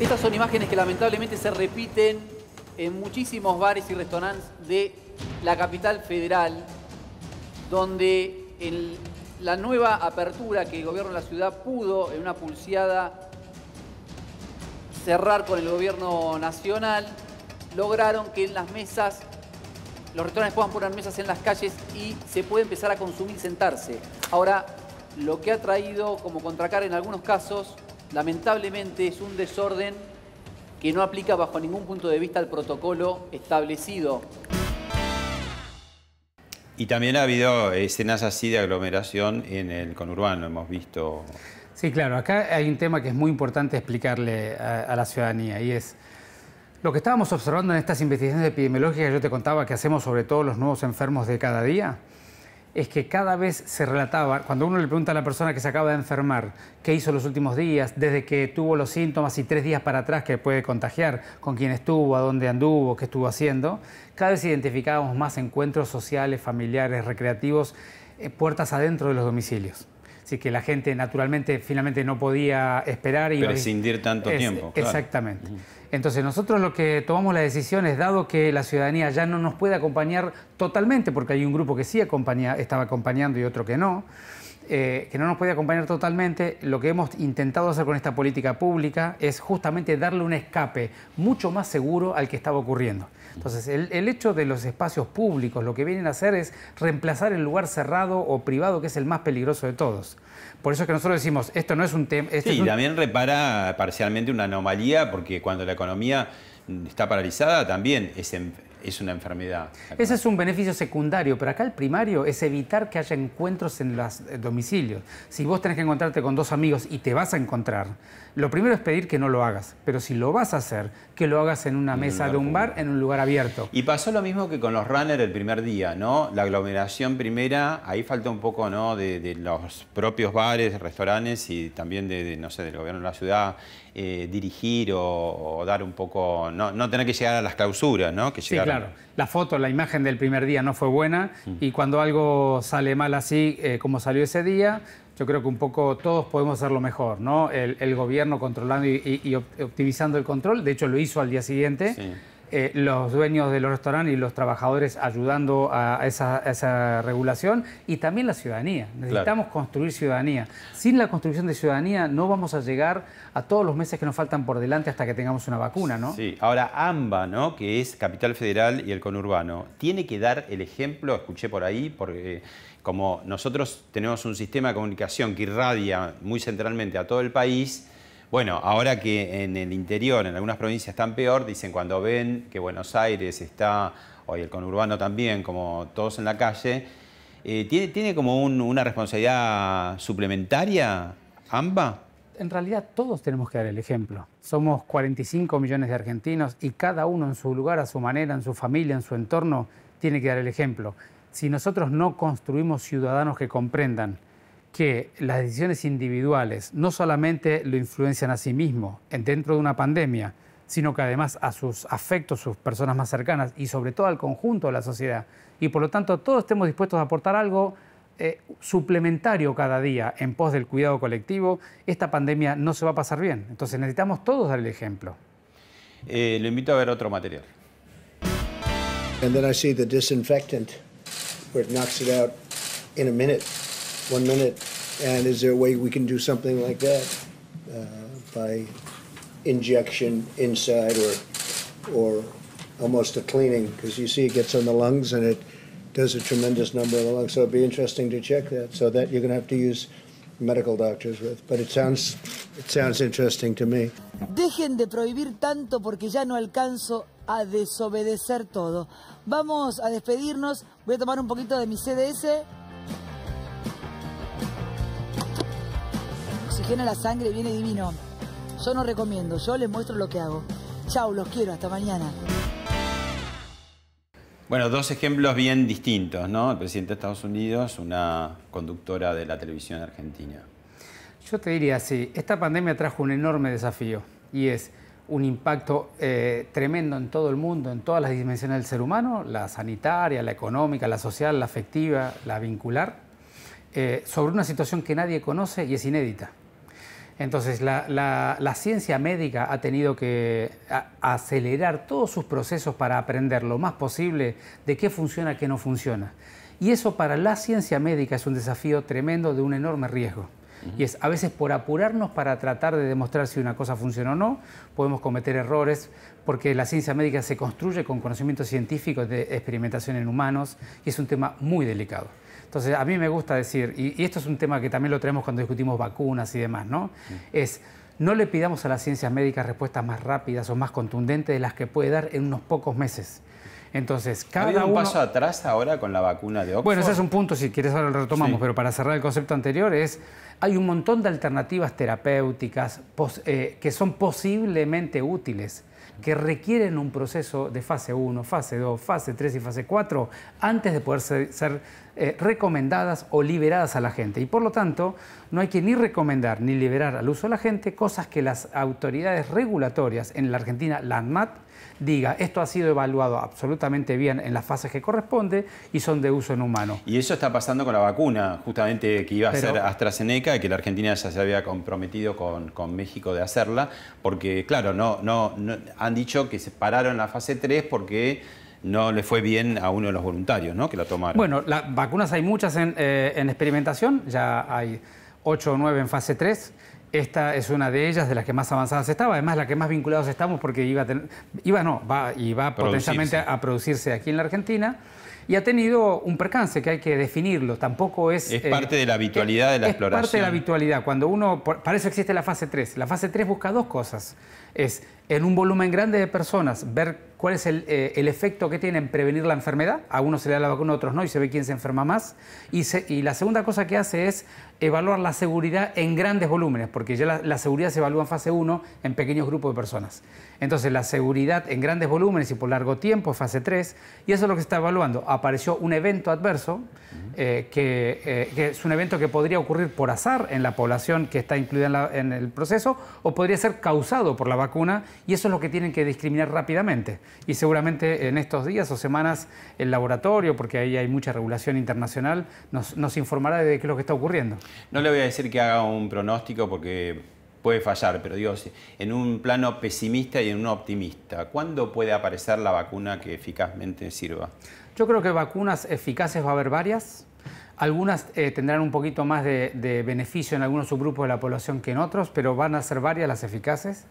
Estas son imágenes que lamentablemente se repiten en muchísimos bares y restaurantes de la capital federal, donde en la nueva apertura que el gobierno de la ciudad pudo en una pulseada cerrar con el gobierno nacional, lograron que en las mesas, los restaurantes puedan poner mesas en las calles y se puede empezar a consumir sentarse. Ahora, lo que ha traído como contracar en algunos casos lamentablemente es un desorden que no aplica bajo ningún punto de vista al protocolo establecido. Y también ha habido escenas así de aglomeración en el conurbano, hemos visto... Sí, claro, acá hay un tema que es muy importante explicarle a, la ciudadanía y es... Lo que estábamos observando en estas investigaciones epidemiológicas, yo te contaba que hacemos sobre todo los nuevos enfermos de cada día, es que cada vez se relataba, cuando uno le pregunta a la persona que se acaba de enfermar, qué hizo los últimos días, desde que tuvo los síntomas y tres días para atrás que puede contagiar, con quién estuvo, a dónde anduvo, qué estuvo haciendo, cada vez identificábamos más encuentros sociales, familiares, recreativos, eh, puertas adentro de los domicilios. Así que la gente naturalmente finalmente no podía esperar y... Prescindir tanto tiempo. Exactamente. Entonces nosotros lo que tomamos la decisión es, dado que la ciudadanía ya no nos puede acompañar totalmente, porque hay un grupo que sí acompaña, estaba acompañando y otro que no, eh, que no nos puede acompañar totalmente, lo que hemos intentado hacer con esta política pública es justamente darle un escape mucho más seguro al que estaba ocurriendo. Entonces, el, hecho de los espacios públicos lo que vienen a hacer es reemplazar el lugar cerrado o privado, que es el más peligroso de todos. Por eso es que nosotros decimos, esto no es un tema... y este sí, también repara parcialmente una anomalía, porque cuando la economía está paralizada, también es... En es una enfermedad. Ese es un beneficio secundario, pero acá el primario es evitar que haya encuentros en los eh, domicilios. Si vos tenés que encontrarte con dos amigos y te vas a encontrar, lo primero es pedir que no lo hagas, pero si lo vas a hacer, que lo hagas en una mesa de un bar, en un lugar abierto. Y pasó lo mismo que con los runners el primer día, ¿no? La aglomeración primera, ahí falta un poco, ¿no? De, los propios bares, restaurantes y también de, no sé, del gobierno de la ciudad eh, dirigir o, dar un poco, no, tener que llegar a las clausuras, ¿no? sí, claro. La foto, la imagen del primer día no fue buena mm. y cuando algo sale mal así, eh, como salió ese día, yo creo que un poco todos podemos hacerlo mejor, ¿no? El, gobierno controlando y, optimizando el control, de hecho lo hizo al día siguiente. Sí eh, los dueños de los restaurantes y los trabajadores ayudando a esa, regulación y también la ciudadanía. Necesitamos construir ciudadanía. Sin la construcción de ciudadanía no vamos a llegar a todos los meses que nos faltan por delante hasta que tengamos una vacuna, ¿no? Sí, ahora AMBA, ¿no? que es Capital Federal y el conurbano, tiene que dar el ejemplo, escuché por ahí, porque como nosotros tenemos un sistema de comunicación que irradia muy centralmente a todo el país, bueno, ahora que en el interior, en algunas provincias están peor, dicen cuando ven que Buenos Aires está, hoy el conurbano también, como todos en la calle, eh, ¿tiene, como una responsabilidad suplementaria AMBA? En realidad todos tenemos que dar el ejemplo. Somos 45 millones de argentinos y cada uno en su lugar, a su manera, en su familia, en su entorno, tiene que dar el ejemplo. Si nosotros no construimos ciudadanos que comprendan que las decisiones individuales no solamente lo influencian a sí mismo dentro de una pandemia, sino que además a sus afectos, sus personas más cercanas y sobre todo al conjunto de la sociedad. Y por lo tanto todos estemos dispuestos a aportar algo eh, suplementario cada día en pos del cuidado colectivo, esta pandemia no se va a pasar bien. Entonces necesitamos todos dar el ejemplo. Eh, lo invito a ver otro material. And then I the disinfectant where knocks it out one minute, and is there a way we can do something like that? uh, By injection inside or, or almost a cleaning, because you see it gets on the lungs and it does a tremendous number on the lungs, so it'd be interesting to check that, so that you're gonna have to use medical doctors with, but it sounds, it sounds interesting to me. Dejen de prohibir tanto porque ya no alcanzo a desobedecer todo. Vamos a despedirnos. Voy a tomar un poquito de mi CDS. oxigena la sangre viene divino. Yo no recomiendo, yo les muestro lo que hago. Chau, los quiero, hasta mañana. Bueno, dos ejemplos bien distintos, ¿no? El presidente de Estados Unidos, una conductora de la televisión argentina. Yo te diría así, esta pandemia trajo un enorme desafío y es un impacto eh, tremendo en todo el mundo, en todas las dimensiones del ser humano, la sanitaria, la económica, la social, la afectiva, la vincular, eh, sobre una situación que nadie conoce y es inédita. Entonces, la, ciencia médica ha tenido que acelerar todos sus procesos para aprender lo más posible de qué funciona, qué no funciona. Y eso para la ciencia médica es un desafío tremendo de un enorme riesgo. Y es a veces por apurarnos para tratar de demostrar si una cosa funciona o no, podemos cometer errores, porque la ciencia médica se construye con conocimientos científicos de experimentación en humanos y es un tema muy delicado. Entonces, a mí me gusta decir, y, esto es un tema que también lo tenemos cuando discutimos vacunas y demás, ¿no? Mm. Es, no le pidamos a las ciencias médicas respuestas más rápidas o más contundentes de las que puede dar en unos pocos meses. Entonces, cada ¿Hay un paso atrás ahora con la vacuna de Oxford? Bueno, ese es un punto, si quieres ahora lo retomamos, pero para cerrar el concepto anterior es, hay un montón de alternativas terapéuticas eh, que son posiblemente útiles que requieren un proceso de fase 1, fase 2, fase 3 y fase 4 antes de poder ser, eh, recomendadas o liberadas a la gente. Y por lo tanto, no hay que ni recomendar ni liberar al uso de la gente cosas que las autoridades regulatorias en la Argentina, la ANMAT, diga esto ha sido evaluado absolutamente bien en las fases que corresponde y son de uso en humano. Y eso está pasando con la vacuna, justamente que iba a ser AstraZeneca y que la Argentina ya se había comprometido con, México de hacerla, porque claro, no, no, han dicho que se pararon la fase 3 porque no le fue bien a uno de los voluntarios ¿no? que la tomaron. Bueno, las vacunas hay muchas en, eh, en experimentación, ya hay 8 o 9 en fase 3 esta es una de ellas, de las que más avanzadas estaba, además la que más vinculados estamos porque iba a tener, iba no, va y va potencialmente a producirse aquí en la Argentina y ha tenido un percance que hay que definirlo, tampoco es... Es eh, parte de la habitualidad de la exploración. Es parte de la habitualidad, cuando uno, para eso existe la fase 3, la fase 3 busca dos cosas, es en un volumen grande de personas ver cuál es eh, el, efecto que tiene en prevenir la enfermedad, a uno se le da la vacuna, a otros no, y se ve quién se enferma más, y la segunda cosa que hace es evaluar la seguridad en grandes volúmenes, porque ya la, seguridad se evalúa en fase 1 en pequeños grupos de personas. Entonces, la seguridad en grandes volúmenes y por largo tiempo fase 3, y eso es lo que se está evaluando. Apareció un evento adverso, eh, eh, que, es un evento que podría ocurrir por azar en la población que está incluida en, el proceso, o podría ser causado por la vacuna, y eso es lo que tienen que discriminar rápidamente. Y seguramente en estos días o semanas el laboratorio, porque ahí hay mucha regulación internacional, nos, nos informará de qué es lo que está ocurriendo. No le voy a decir que haga un pronóstico porque puede fallar, pero dios, en un plano pesimista y en un optimista, ¿cuándo puede aparecer la vacuna que eficazmente sirva? Yo creo que vacunas eficaces va a haber varias. Algunas eh, tendrán un poquito más de, de beneficio en algunos subgrupos de la población que en otros, pero van a ser varias las eficaces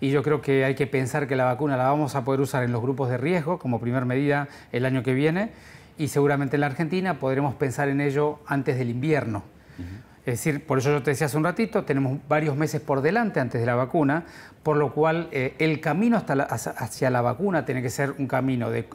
y yo creo que hay que pensar que la vacuna la vamos a poder usar en los grupos de riesgo como primer medida el año que viene y seguramente en la Argentina podremos pensar en ello antes del invierno. Mm-hmm. Es decir, por eso yo te decía hace un ratito, tenemos varios meses por delante antes de la vacuna, por lo cual eh, el camino hasta hacia la vacuna tiene que ser un camino de,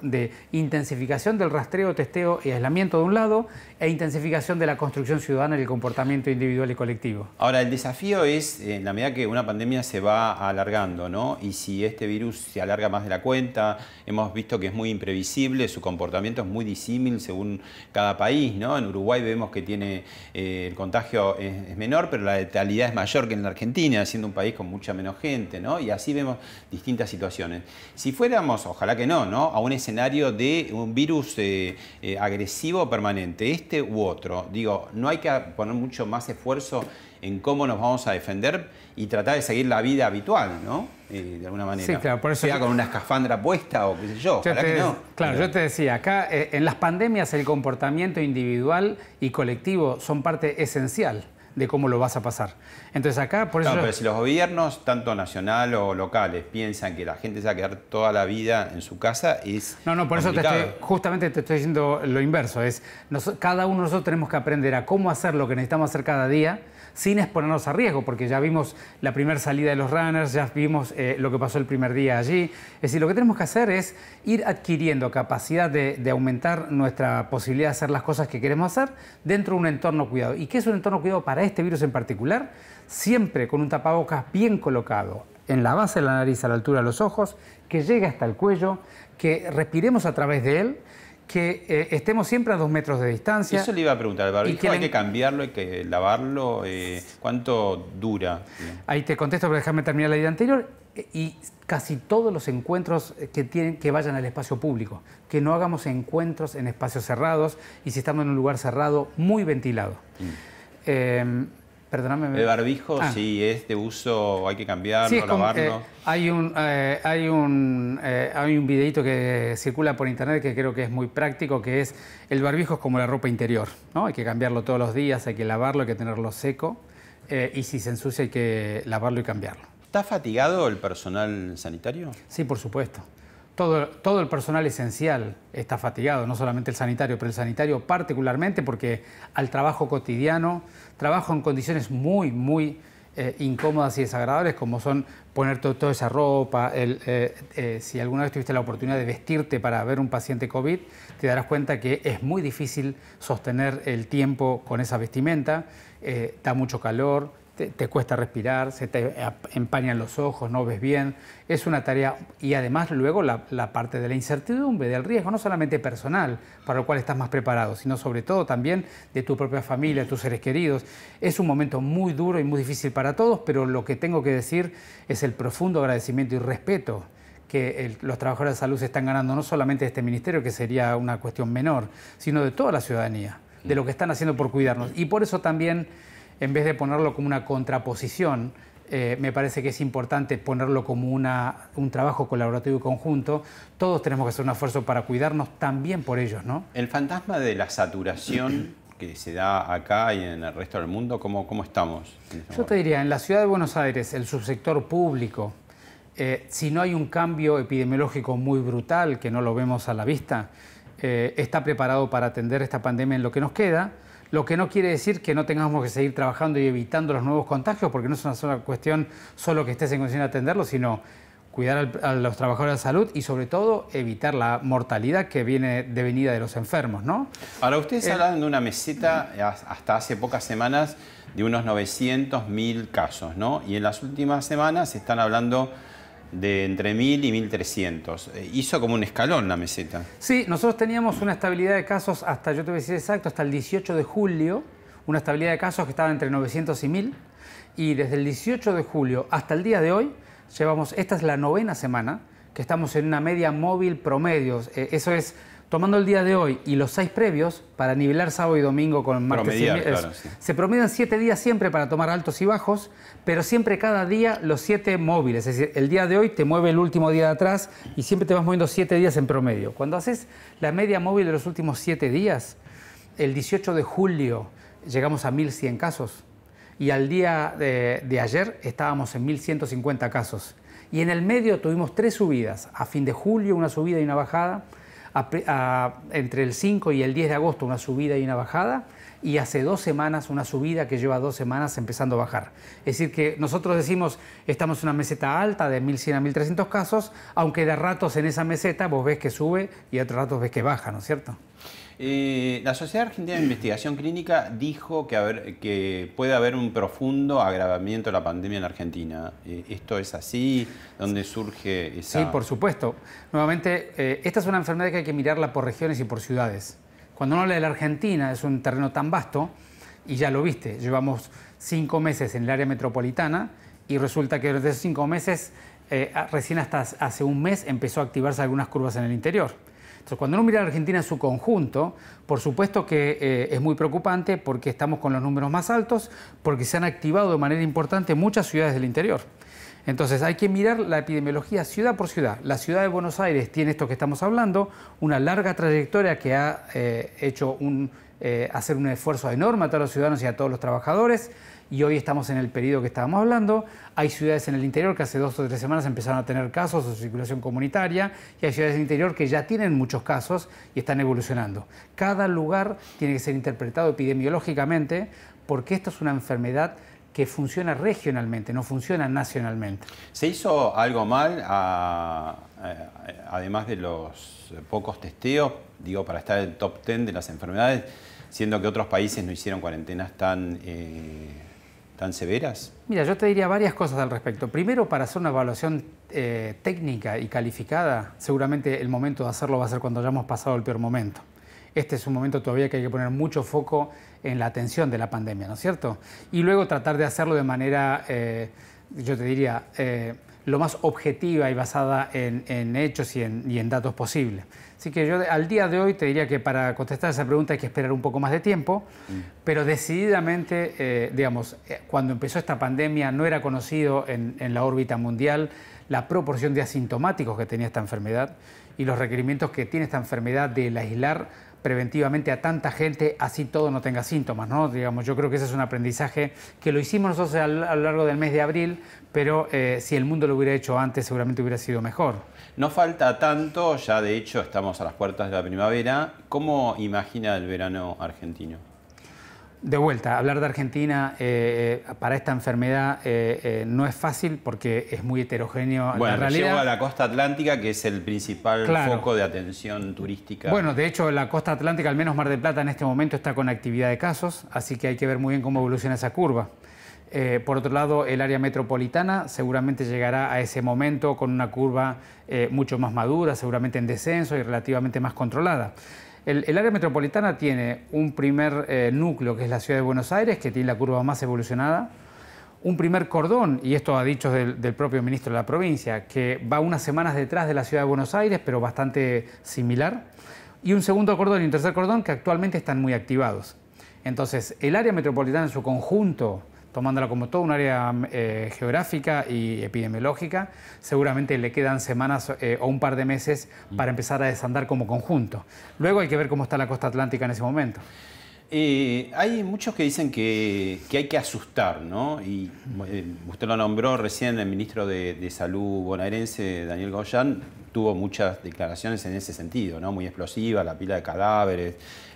intensificación del rastreo, testeo y aislamiento de un lado e intensificación de la construcción ciudadana y el comportamiento individual y colectivo. Ahora, el desafío es, en la medida que una pandemia se va alargando, ¿no? Y si este virus se alarga más de la cuenta, hemos visto que es muy imprevisible, su comportamiento es muy disímil según cada país, ¿no? En Uruguay vemos que tiene eh, el contagio es, menor, pero la letalidad es mayor que en la Argentina, siendo un país con mucha menos gente, ¿no? Y así vemos distintas situaciones. Si fuéramos, ojalá que no, ¿no? A un escenario de un virus eh, eh, agresivo permanente, este u otro, digo, no hay que poner mucho más esfuerzo en cómo nos vamos a defender y tratar de seguir la vida habitual, ¿no? Eh, de alguna manera. Sí, claro, por eso. Sea con una escafandra puesta o qué sé yo, que no. Claro, yo te decía, acá eh, en las pandemias el comportamiento individual y colectivo son parte esencial de cómo lo vas a pasar. Entonces acá, por eso... No, pero si los gobiernos, tanto nacional o locales, piensan que la gente se va a quedar toda la vida en su casa, es... No, no, por eso te estoy, justamente te estoy diciendo lo inverso, es cada uno de nosotros tenemos que aprender a cómo hacer lo que necesitamos hacer cada día sin exponernos a riesgo, porque ya vimos la primera salida de los runners, ya vimos eh, lo que pasó el primer día allí. Es decir, lo que tenemos que hacer es ir adquiriendo capacidad de, de aumentar nuestra posibilidad de hacer las cosas que queremos hacer dentro de un entorno cuidado. ¿Y qué es un entorno cuidado para este virus en particular? Siempre con un tapabocas bien colocado, en la base de la nariz, a la altura de los ojos, que llegue hasta el cuello, que respiremos a través de él que eh, estemos siempre a dos metros de distancia. Eso le iba a preguntar, hay que cambiarlo, hay que lavarlo? Eh, ¿Cuánto dura? Ahí te contesto, pero déjame terminar la idea anterior. Y casi todos los encuentros que, tienen, que vayan al espacio público, que no hagamos encuentros en espacios cerrados y si estamos en un lugar cerrado, muy ventilado. Mm. Em, el barbijo, si ah. sí, es de uso, hay que cambiarlo, lavarlo. Eh, hay un, eh, hay, un, eh, hay un videito que circula por internet que creo que es muy práctico, que es el barbijo es como la ropa interior, ¿no? Hay que cambiarlo todos los días, hay que lavarlo, hay que tenerlo seco y si se ensucia hay que lavarlo y cambiarlo. ¿Está fatigado el personal sanitario? Sí, por supuesto. Todo, todo, el personal esencial está fatigado, no solamente el sanitario, pero el sanitario particularmente porque al trabajo cotidiano, trabajo en condiciones muy, muy eh, incómodas y desagradables, como son poner toda esa ropa, eh, eh, si alguna vez tuviste la oportunidad de vestirte para ver un paciente COVID, te darás cuenta que es muy difícil sostener el tiempo con esa vestimenta, da mucho calor, te, cuesta respirar, se te empañan los ojos, no ves bien. Es una tarea y además luego la, parte de la incertidumbre, del riesgo, no solamente personal, para lo cual estás más preparado, sino sobre todo también de tu propia familia, de tus seres queridos. Es un momento muy duro y muy difícil para todos, pero lo que tengo que decir es el profundo agradecimiento y respeto que los trabajadores de salud se están ganando, no solamente de este ministerio, que sería una cuestión menor, sino de toda la ciudadanía, de lo que están haciendo por cuidarnos. Y por eso también en vez de ponerlo como una contraposición, eh, me parece que es importante ponerlo como una, un trabajo colaborativo y conjunto. Todos tenemos que hacer un esfuerzo para cuidarnos también por ellos, ¿no? El fantasma de la saturación que se da acá y en el resto del mundo, ¿cómo, estamos? Este Yo te diría, en la ciudad de Buenos Aires, el subsector público, eh, si no hay un cambio epidemiológico muy brutal, que no lo vemos a la vista, eh, está preparado para atender esta pandemia en lo que nos queda lo que no quiere decir que no tengamos que seguir trabajando y evitando los nuevos contagios, porque no es una cuestión solo que estés en condición de atenderlos, sino cuidar a los trabajadores de salud y sobre todo evitar la mortalidad que viene devenida de los enfermos, ¿no? Ahora, ustedes eh, hablan de una meseta hasta hace pocas semanas de unos 900.000 casos, ¿no? Y en las últimas semanas se están hablando de entre 1000 y 1300. Eh, hizo como un escalón la meseta. Sí, nosotros teníamos una estabilidad de casos hasta, yo te voy a decir exacto, hasta el 18 de julio, una estabilidad de casos que estaba entre 900 y 1000. Y desde el 18 de julio hasta el día de hoy, llevamos, esta es la novena semana, que estamos en una media móvil promedio. Eh, eso es tomando el día de hoy y los seis previos, para nivelar sábado y domingo con martes y Se promedian siete días siempre para tomar altos y bajos, pero siempre cada día los siete móviles. Es decir, el día de hoy te mueve el último día de atrás y siempre te vas moviendo siete días en promedio. Cuando haces la media móvil de los últimos siete días, el 18 de julio llegamos a 1.100 casos y al día de, de ayer estábamos en 1.150 casos. Y en el medio tuvimos tres subidas, a fin de julio una subida y una bajada, entre el 5 y el 10 de agosto una subida y una bajada, y hace dos semanas una subida que lleva dos semanas empezando a bajar. Es decir, que nosotros decimos, estamos en una meseta alta de 1.100 a 1.300 casos, aunque de ratos en esa meseta vos ves que sube y otros ratos ves que baja, ¿no es cierto? Eh, la Sociedad Argentina de Investigación Clínica dijo que, puede haber un profundo agravamiento de la pandemia en Argentina. Eh, ¿Esto es así? ¿Dónde surge esa...? Sí, por supuesto. Nuevamente, eh, esta es una enfermedad que hay que mirarla por regiones y por ciudades. Cuando uno habla de la Argentina, es un terreno tan vasto, y ya lo viste, llevamos cinco meses en el área metropolitana, y resulta que durante esos cinco meses, recién hasta hace un mes, empezó a activarse algunas curvas en el interior cuando uno mira a Argentina en su conjunto, por supuesto que eh, es muy preocupante porque estamos con los números más altos, porque se han activado de manera importante muchas ciudades del interior. Entonces hay que mirar la epidemiología ciudad por ciudad. La ciudad de Buenos Aires tiene esto que estamos hablando, una larga trayectoria que ha eh, hecho un, eh, hacer un esfuerzo enorme a todos los ciudadanos y a todos los trabajadores y hoy estamos en el periodo que estábamos hablando. Hay ciudades en el interior que hace dos o tres semanas empezaron a tener casos de circulación comunitaria y hay ciudades en el interior que ya tienen muchos casos y están evolucionando. Cada lugar tiene que ser interpretado epidemiológicamente porque esto es una enfermedad que funciona regionalmente, no funciona nacionalmente. ¿Se hizo algo mal, eh, además de los pocos testeos, digo, para estar en el top 10 de las enfermedades, siendo que otros países no hicieron cuarentenas tan... Eh, tan severas? Mira, yo te diría varias cosas al respecto. Primero, para hacer una evaluación eh, técnica y calificada, seguramente el momento de hacerlo va a ser cuando hayamos pasado el peor momento. Este es un momento todavía que hay que poner mucho foco en la atención de la pandemia, ¿no es cierto? Y luego tratar de hacerlo de manera, eh, yo te diría, eh, lo más objetiva y basada en, hechos y en, datos posibles. Así que yo al día de hoy te diría que para contestar esa pregunta hay que esperar un poco más de tiempo, mm. pero decididamente, eh, digamos, eh, cuando empezó esta pandemia no era conocido en, en la órbita mundial la proporción de asintomáticos que tenía esta enfermedad y los requerimientos que tiene esta enfermedad del aislar preventivamente a tanta gente, así todo no tenga síntomas, ¿no? Digamos, yo creo que ese es un aprendizaje que lo hicimos nosotros a lo largo del mes de abril, pero eh, si el mundo lo hubiera hecho antes, seguramente hubiera sido mejor. No falta tanto, ya de hecho estamos a las puertas de la primavera. ¿Cómo imagina el verano argentino? De vuelta, hablar de Argentina eh, eh, para esta enfermedad eh, no es fácil porque es muy heterogéneo bueno, la realidad. a la costa atlántica, que es el principal foco de atención turística. Bueno, de hecho, la costa atlántica, al menos Mar del Plata, en este momento está con actividad de casos, así que hay que ver muy bien cómo evoluciona esa curva. por otro lado, el área metropolitana seguramente llegará a ese momento con una curva mucho más madura, seguramente en descenso y relativamente más controlada. El, área metropolitana tiene un primer eh, núcleo, que es la ciudad de Buenos Aires, que tiene la curva más evolucionada, un primer cordón, y esto ha dicho del, del, propio ministro de la provincia, que va unas semanas detrás de la ciudad de Buenos Aires, pero bastante similar, y un segundo cordón y un tercer cordón que actualmente están muy activados. Entonces, el área metropolitana en su conjunto tomándola como todo un área eh, geográfica y epidemiológica, seguramente le quedan semanas eh, o un par de meses mm. para empezar a desandar como conjunto. Luego hay que ver cómo está la costa atlántica en ese momento. Eh, hay muchos que dicen que, hay que asustar, ¿no? Y mm. usted lo nombró recién, el ministro de, Salud bonaerense, Daniel Goyan tuvo muchas declaraciones en ese sentido, ¿no? Muy explosiva, la pila de cadáveres,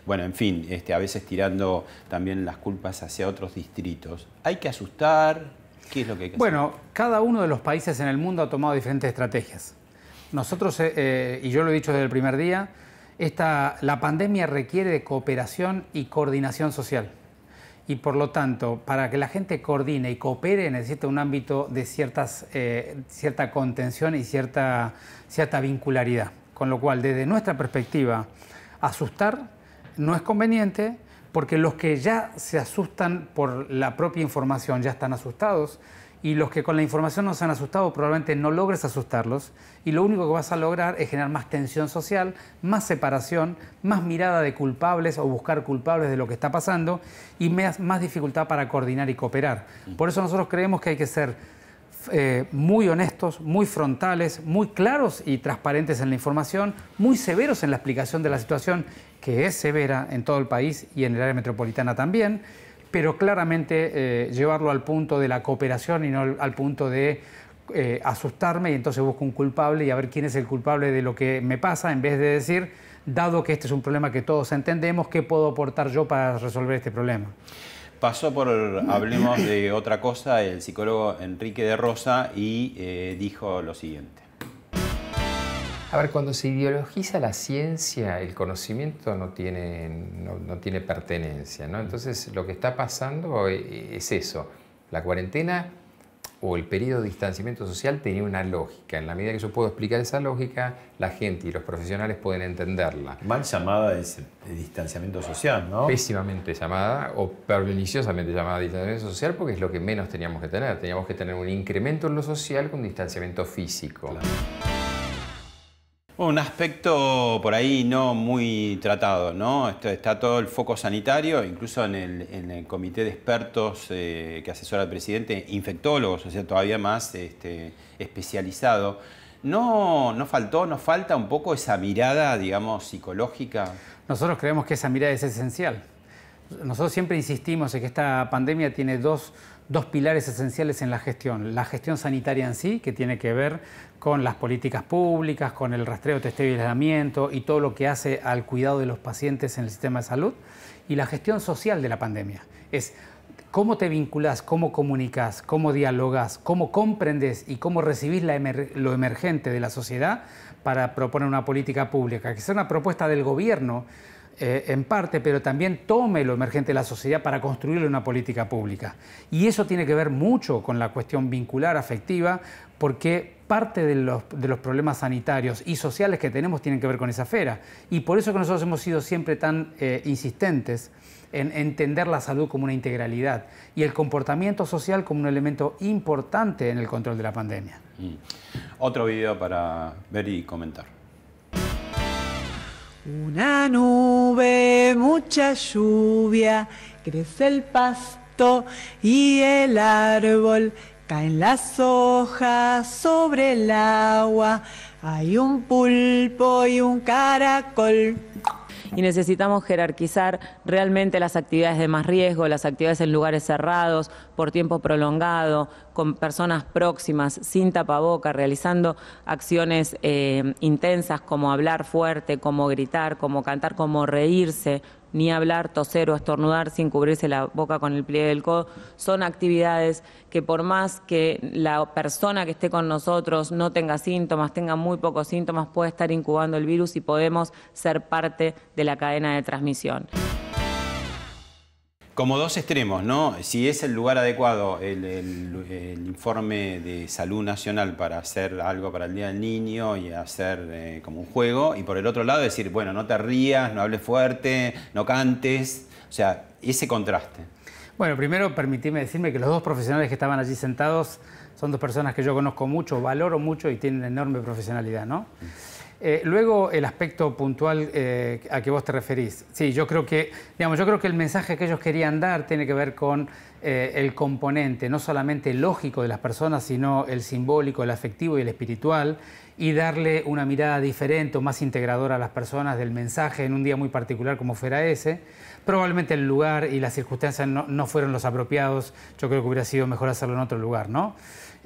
bueno, en fin, este, a veces tirando también las culpas hacia otros distritos. ¿Hay que asustar? ¿Qué es lo que hay que bueno, Bueno, cada uno de los países en el mundo ha tomado diferentes estrategias. Nosotros, eh, eh, y yo lo he dicho desde el primer día, esta, la pandemia requiere de cooperación y coordinación social. Y por lo tanto, para que la gente coordine y coopere, necesita un ámbito de ciertas, eh, cierta contención y cierta, cierta vincularidad. Con lo cual, desde nuestra perspectiva, asustar no es conveniente porque los que ya se asustan por la propia información ya están asustados y los que con la información no se han asustado probablemente no logres asustarlos y lo único que vas a lograr es generar más tensión social, más separación, más mirada de culpables o buscar culpables de lo que está pasando y más dificultad para coordinar y cooperar. Mm. Por eso nosotros creemos que hay que ser eh, muy honestos, muy frontales, muy claros y transparentes en la información, muy severos en la explicación de la situación, que es severa en todo el país y en el área metropolitana también, pero claramente eh, llevarlo al punto de la cooperación y no al punto de eh, asustarme y entonces busco un culpable y a ver quién es el culpable de lo que me pasa, en vez de decir, dado que este es un problema que todos entendemos, ¿qué puedo aportar yo para resolver este problema? Pasó por, hablemos de otra cosa, el psicólogo Enrique de Rosa y eh, dijo lo siguiente. A ver, cuando se ideologiza la ciencia, el conocimiento no tiene, no tiene pertenencia, ¿no? Entonces lo que está pasando eh, es eso. La cuarentena o el periodo de distanciamiento social tenía una lógica. En la medida que yo puedo explicar esa lógica, la gente y los profesionales pueden entenderla. Mal llamada es eh, distanciamiento social, ¿no? Pésimamente llamada o perniciosamente llamada distanciamiento social porque es lo que menos teníamos que tener. Teníamos que tener un incremento en lo social con distanciamiento físico un aspecto por ahí no muy tratado, ¿no? está todo el foco sanitario, incluso en el, comité de expertos eh, que asesora al presidente, infectólogos, o sea, todavía más este, especializado. ¿No, ¿No faltó, nos falta un poco esa mirada, digamos, psicológica? Nosotros creemos que esa mirada es esencial. Nosotros siempre insistimos en que esta pandemia tiene dos, pilares esenciales en la gestión. La gestión sanitaria en sí, que tiene que ver con las políticas públicas, con el rastreo, testeo y aislamiento y todo lo que hace al cuidado de los pacientes en el sistema de salud y la gestión social de la pandemia. Es cómo te vinculas, cómo comunicas, cómo dialogas, cómo comprendes y cómo recibís lo emergente de la sociedad para proponer una política pública, que sea una propuesta del gobierno eh, en parte, pero también tome lo emergente de la sociedad para construirle una política pública. Y eso tiene que ver mucho con la cuestión vincular, afectiva, porque parte de los, problemas sanitarios y sociales que tenemos tienen que ver con esa esfera. Y por eso que nosotros hemos sido siempre tan eh, insistentes en entender la salud como una integralidad y el comportamiento social como un elemento importante en el control de la pandemia. Mm. Otro video para ver y comentar. Una nube, mucha lluvia, crece el pasto y el árbol, caen las hojas sobre el agua, hay un pulpo y un caracol y necesitamos jerarquizar realmente las actividades de más riesgo, las actividades en lugares cerrados, por tiempo prolongado, con personas próximas, sin tapaboca, realizando acciones eh, intensas como hablar fuerte, como gritar, como cantar, como reírse, ni hablar, toser o estornudar sin cubrirse la boca con el pliegue del codo, son actividades que por más que la persona que esté con nosotros no tenga síntomas, tenga muy pocos síntomas, puede estar incubando el virus y podemos ser parte de la cadena de transmisión como dos extremos, ¿no? Si es el lugar adecuado el, informe de salud nacional para hacer algo para el Día del Niño y hacer eh, como un juego, y por el otro lado decir, bueno, no te rías, no hables fuerte, no cantes, o sea, ese contraste. Bueno, primero permitime decirme que los dos profesionales que estaban allí sentados son dos personas que yo conozco mucho, valoro mucho y tienen enorme profesionalidad, ¿no? Mm. Eh, luego el aspecto puntual eh, a que vos te referís. Sí, yo creo que, digamos, yo creo que el mensaje que ellos querían dar tiene que ver con eh, el componente no solamente lógico de las personas, sino el simbólico, el afectivo y el espiritual, y darle una mirada diferente o más integradora a las personas del mensaje en un día muy particular como fuera ese. Probablemente el lugar y las circunstancias no, no fueron los apropiados, yo creo que hubiera sido mejor hacerlo en otro lugar, ¿no?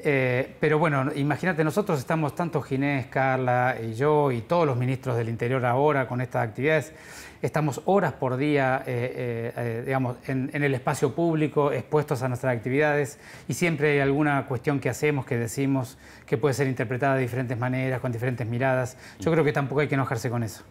Eh, pero bueno, imagínate, nosotros estamos, tanto Ginés, Carla y yo y todos los ministros del Interior ahora con estas actividades, estamos horas por día, eh, eh, digamos, en, el espacio público, expuestos a nuestras actividades y siempre hay alguna cuestión que hacemos, que decimos, que puede ser interpretada de diferentes maneras, con diferentes miradas. Yo creo que tampoco hay que enojarse con eso.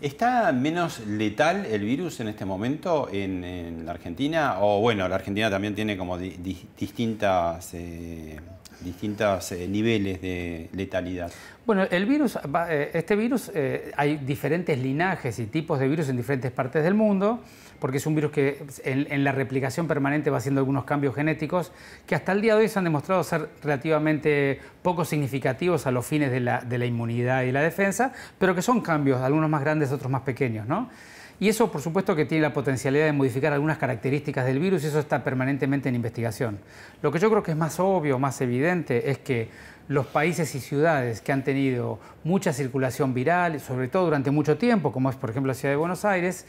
¿Está menos letal el virus en este momento en, la Argentina? O bueno, la Argentina también tiene como distintas, eh, distintos eh, niveles de letalidad. Bueno, el virus, eh, este virus, hay diferentes linajes y tipos de virus en diferentes partes del mundo porque es un virus que en, la replicación permanente va haciendo algunos cambios genéticos que hasta el día de hoy se han demostrado ser relativamente poco significativos a los fines de la, inmunidad y la defensa, pero que son cambios, algunos más grandes, otros más pequeños, Y eso, por supuesto, que tiene la potencialidad de modificar algunas características del virus y eso está permanentemente en investigación. Lo que yo creo que es más obvio, más evidente, es que los países y ciudades que han tenido mucha circulación viral, sobre todo durante mucho tiempo, como es por ejemplo la ciudad de Buenos Aires,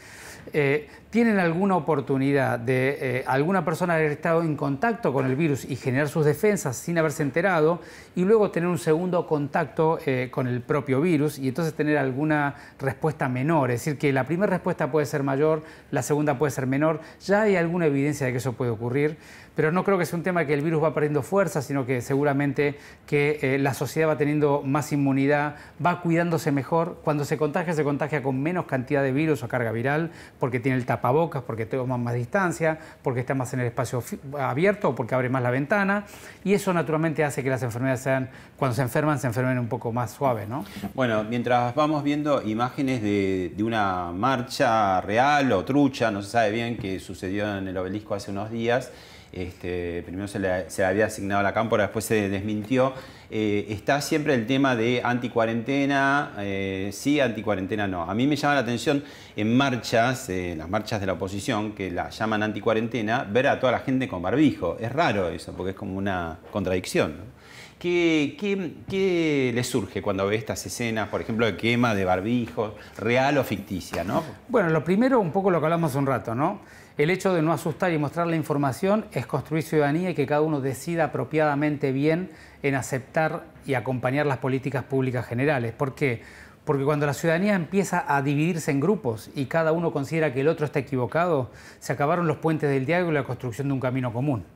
eh, tienen alguna oportunidad de eh, alguna persona haber estado en contacto con el virus y generar sus defensas sin haberse enterado y luego tener un segundo contacto eh, con el propio virus y entonces tener alguna respuesta menor. Es decir, que la primera respuesta puede ser mayor, la segunda puede ser menor. Ya hay alguna evidencia de que eso puede ocurrir pero no creo que sea un tema que el virus va perdiendo fuerza, sino que seguramente que eh, la sociedad va teniendo más inmunidad, va cuidándose mejor. Cuando se contagia, se contagia con menos cantidad de virus o carga viral, porque tiene el tapabocas, porque toma más distancia, porque está más en el espacio abierto o porque abre más la ventana. Y eso naturalmente hace que las enfermedades sean, cuando se enferman, se enfermen un poco más suaves, ¿no? Bueno, mientras vamos viendo imágenes de, de una marcha real o trucha, no se sabe bien, qué sucedió en el obelisco hace unos días, este, primero se le, había asignado a la cámpora, después se desmintió. Eh, está siempre el tema de anticuarentena, eh, sí, anticuarentena no. A mí me llama la atención en marchas, en eh, las marchas de la oposición, que la llaman anticuarentena, ver a toda la gente con barbijo. Es raro eso, porque es como una contradicción. ¿Qué, qué, le surge cuando ve estas escenas, por ejemplo, de quema de barbijo, real o ficticia? ¿no? Bueno, lo primero, un poco lo que hablamos un rato, ¿no? El hecho de no asustar y mostrar la información es construir ciudadanía y que cada uno decida apropiadamente bien en aceptar y acompañar las políticas públicas generales. ¿Por qué? Porque cuando la ciudadanía empieza a dividirse en grupos y cada uno considera que el otro está equivocado, se acabaron los puentes del diálogo y la construcción de un camino común.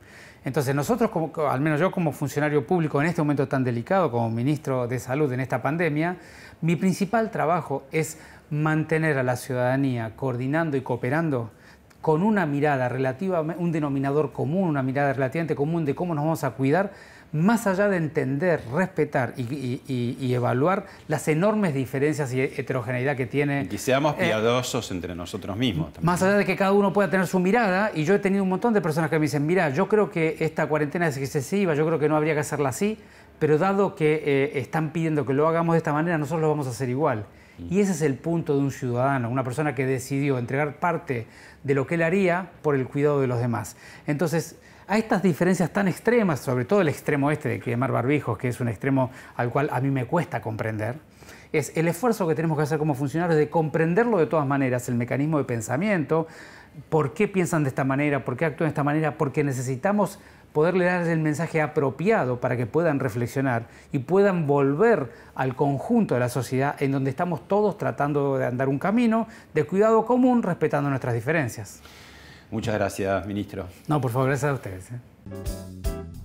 Entonces nosotros, al menos yo como funcionario público en este momento tan delicado, como ministro de Salud en esta pandemia, mi principal trabajo es mantener a la ciudadanía coordinando y cooperando con una mirada relativa, un denominador común, una mirada relativamente común de cómo nos vamos a cuidar, más allá de entender, respetar y, evaluar las enormes diferencias y heterogeneidad que tiene. Y seamos eh, piadosos entre nosotros mismos. También. Más allá de que cada uno pueda tener su mirada, y yo he tenido un montón de personas que me dicen, mira, yo creo que esta cuarentena es excesiva, yo creo que no habría que hacerla así, pero dado que eh, están pidiendo que lo hagamos de esta manera, nosotros lo vamos a hacer igual. Y ese es el punto de un ciudadano, una persona que decidió entregar parte de lo que él haría por el cuidado de los demás. Entonces, a estas diferencias tan extremas, sobre todo el extremo este de quemar barbijos, que es un extremo al cual a mí me cuesta comprender, es el esfuerzo que tenemos que hacer como funcionarios de comprenderlo de todas maneras, el mecanismo de pensamiento, por qué piensan de esta manera, por qué actúan de esta manera, porque necesitamos poderle dar el mensaje apropiado para que puedan reflexionar y puedan volver al conjunto de la sociedad en donde estamos todos tratando de andar un camino de cuidado común respetando nuestras diferencias. Muchas gracias, ministro. No, por favor, gracias a ustedes. ¿eh?